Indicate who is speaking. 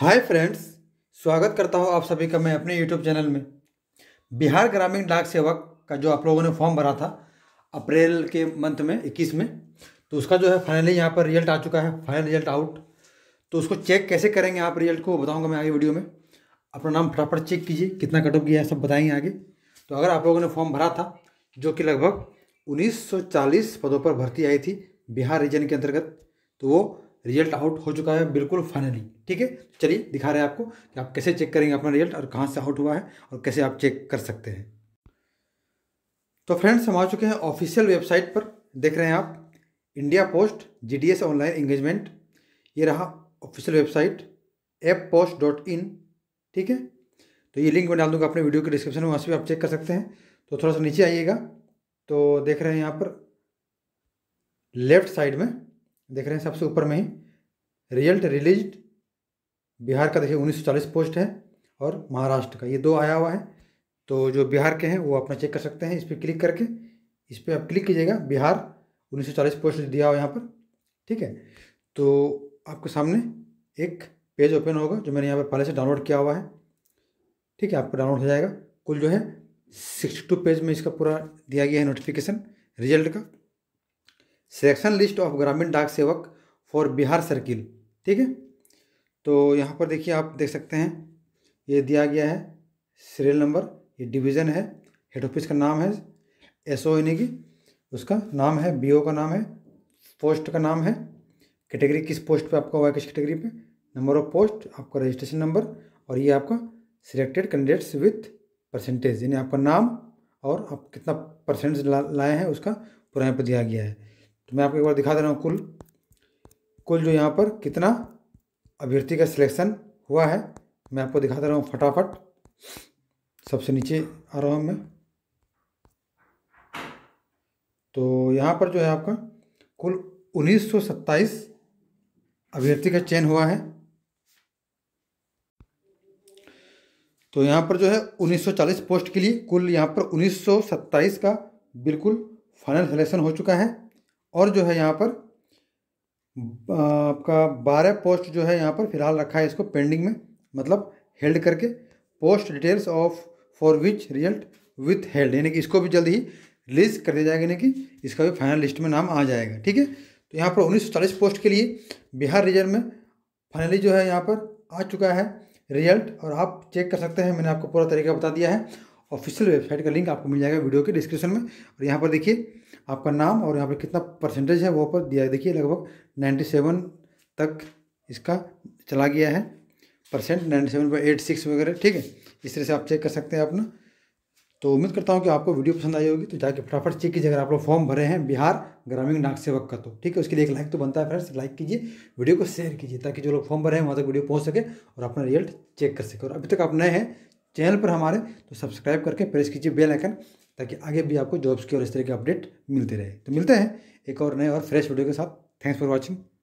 Speaker 1: hi friends स्वागत करता हूँ आप सभी का मैं अपने यूट्यूब चैनल में बिहार ग्रामीण डाक सेवक का जो आप लोगों ने फॉर्म भरा था अप्रैल के मंथ में इक्कीस में तो उसका जो है फाइनली यहाँ पर रिजल्ट आ चुका है फाइनल रिजल्ट आउट तो उसको चेक कैसे करेंगे आप रिजल्ट को बताऊँगा मैं आगे वीडियो में अपना नाम फटाफट चेक कीजिए कितना कटअप किया है सब बताएंगे आगे तो अगर आप लोगों ने फॉर्म भरा था जो कि लगभग 1940 पदों पर भर्ती आई थी बिहार रीजन के अंतर्गत तो वो रिजल्ट आउट हो चुका है बिल्कुल फाइनली ठीक है चलिए दिखा रहे हैं आपको कि आप कैसे चेक करेंगे अपना रिजल्ट और कहाँ से आउट हुआ है और कैसे आप चेक कर सकते हैं तो फ्रेंड्स हम आ चुके हैं ऑफिशियल वेबसाइट पर देख रहे हैं आप India post G online engagement ये रहा official website app post dot in ठीक है तो ये लिंक मैं डाल दूंगा अपने वीडियो के डिस्क्रिप्शन में वहाँ से भी आप चेक कर सकते हैं तो थोड़ा सा नीचे आइएगा तो देख रहे हैं यहाँ पर लेफ्ट साइड में देख रहे हैं सबसे ऊपर में रिजल्ट रिलीज बिहार का देखिए 1940 पोस्ट है और महाराष्ट्र का ये दो आया हुआ है तो जो बिहार के हैं वो अपना चेक कर सकते हैं इस पर क्लिक करके इस पर आप क्लिक कीजिएगा बिहार 1940 पोस्ट दिया हुआ यहाँ पर ठीक है तो आपके सामने एक पेज ओपन होगा जो मैंने यहाँ पर पहले से डाउनलोड किया हुआ है ठीक है आपको डाउनलोड हो जाएगा कुल जो है सिक्सटी टू पेज में इसका पूरा दिया गया है नोटिफिकेशन रिजल्ट का selection list of Gramin Dak सेवक फॉर बिहार सर्किल ठीक है तो यहाँ पर देखिए आप देख सकते हैं ये दिया गया है सीरियल नंबर ये डिवीज़न है हेड ऑफिस का नाम है एस ओ यानी कि उसका नाम है बी का नाम है पोस्ट का नाम है कैटेगरी किस पोस्ट पे आपका हुआ है किस कैटेगरी पे नंबर ऑफ पोस्ट आपका रजिस्ट्रेशन नंबर और ये आपका सिलेक्टेड कैंडिडेट्स विथ परसेंटेज यानी आपका नाम और आप कितना परसेंटेज लाए हैं उसका पूरा यहाँ पर दिया गया है तो मैं आपको एक बार दिखा दे रहा हूँ कुल कुल जो यहाँ पर कितना अभ्यर्थी का सिलेक्शन हुआ है मैं आपको दिखा दे रहा हूँ फटाफट सबसे नीचे आ रहा हूँ मैं तो यहाँ पर जो है आपका कुल उन्नीस अभ्यर्थी का चयन हुआ है तो यहाँ पर जो है 1940 पोस्ट के लिए कुल यहाँ पर 1927 का बिल्कुल फाइनल सिलेक्शन हो चुका है और जो है यहाँ पर आपका बारह पोस्ट जो है यहाँ पर फिलहाल रखा है इसको पेंडिंग में मतलब हेल्ड करके post details of for which result with held यानी कि इसको भी जल्द ही रिलीज कर दिया जाएगा यानी कि इसका भी फाइनल लिस्ट में नाम आ जाएगा ठीक है तो यहाँ पर उन्नीस पोस्ट के लिए बिहार रिजल्ट में फाइनली जो है यहाँ पर आ चुका है रिजल्ट और आप चेक कर सकते हैं मैंने आपको पूरा तरीका बता दिया है ऑफिशियल वेबसाइट का लिंक आपको मिल जाएगा वीडियो के डिस्क्रिप्शन में और यहाँ पर देखिए आपका नाम और यहाँ पर कितना परसेंटेज है वो पर दिया है देखिए लगभग नाइन्टी सेवन तक इसका चला गया है परसेंट नाइन्टी सेवन पर एट सिक्स वगैरह ठीक है इस तरह से आप चेक कर सकते हैं अपना तो उम्मीद करता हूँ कि आपको वीडियो पसंद आई होगी तो जाके फटाफट चेक कीजिए अगर आप लोग फॉर्म भरे हैं बिहार ग्रामीण डाक सेवक का तो ठीक है उसके लिए एक लाइक तो बनता है फ्रेंड्स लाइक कीजिए वीडियो को शेयर कीजिए ताकि जो लोग फॉर्म भरे हैं वहाँ तक वीडियो पहुँच सके और अपना रिजल्ट चेक कर सके और अभी तक आप नए हैं चैनल पर हमारे तो सब्सक्राइब करके प्रेस कीजिए बेल आइकन ताकि आगे भी आपको जॉब्स की और इस तरह के अपडेट मिलते रहे तो मिलते हैं एक और नए और फ्रेश वीडियो के साथ थैंक्स फॉर वॉचिंग